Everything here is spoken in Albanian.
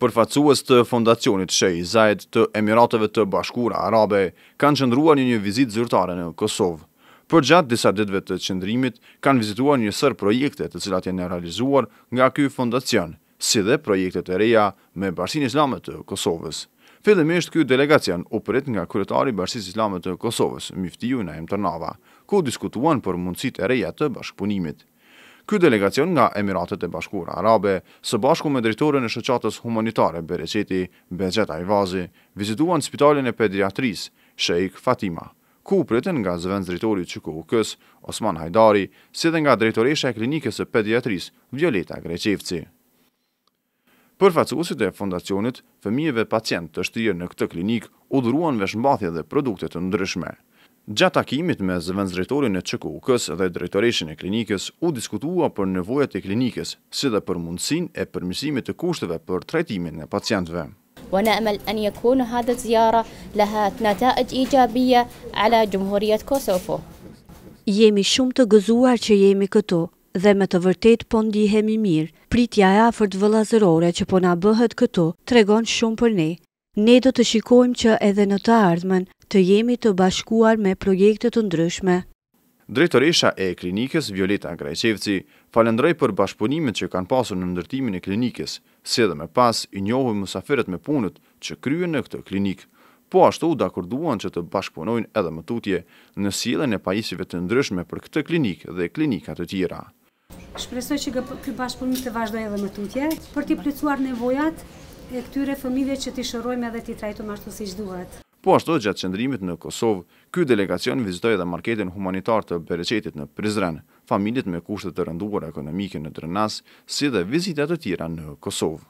përfacuës të fondacionit i Zajt të Emirateve të Bashkura Arabe kanë qëndruar një një vizit zyrtare në Kosovë. Për gjatë disa ditëve të qëndrimit, kanë vizituar një sër projekte të cilat janë realizuar nga ky fondacion, si dhe projekte të reja me Bashkinë Islame të Kosovës. Fillimisht ky delegacion u prit nga kryetari i Bashkisë Islame të Kosovës, Myftiu Naim Tërnava, ku diskutuan për mundësitë e reja të bashkëpunimit. Ky delegacion nga Emiratet e Bashkuara Arabe, së bashku me drejtoren e shoqatës humanitare Bereqeti Bexhet Ivazi, vizituan spitalin e pediatrisë Sheikh Fatima. Ku pritën nga zëvendës drejtori që ku kësë, Osman Hajdari, si dhe nga drejtoresha e klinikës e pediatrisë Violeta Greqevci. Për facusit e fondacionit, fëmijëve pacient të shtirë në këtë klinik u dhruan vëshmbathje dhe produktet të ndryshme. Gjatë takimit me zëvendës drejtorin e Çukuks dhe drejtoreshin e klinikës u diskutua për nevojat e klinikës, si dhe për mundësinë e përmirësimit të kushteve për trajtimin e pacientëve. Ne shpresojmë që kjo vizitë të ketë rezultate pozitive për Republikën e Kosovës. Jemi shumë të gëzuar që jemi këtu dhe me të vërtet po ndihemi mirë. Pritja e afërt vëllazërore që po na bëhet këtu tregon shumë për ne. Ne do të shikojmë që edhe në të ardhmen të jemi të bashkuar me projekte të ndryshme. Drejtoresha e klinikës Violeta Grajqevci falendrej për bashkëpunimet që kanë pasur në ndërtimin e klinikës, si edhe me pas i njohu mësaferet me punët që kryen në këtë klinikë. Po ashtu u dakurduan që të bashkëpunojnë edhe më tutje në sielën e pajisive të ndryshme për këtë klinikë dhe klinikat të tjera. Shpresoj që këtë bashkëpunim të vazhdoj edhe më tutje për të plëcuar nevojat e këtyre fëmive që t'i shërojmë edhe t'i trajtu ashtu si gjduhet. Po ashtu gjatë qëndrimit në Kosovë, ky delegacion vizitoi edhe marketin humanitar të Bereqetit në Prizren, familjet me kushte të rënduara ekonomike në Drenas, si dhe vizita të tjera në Kosovë.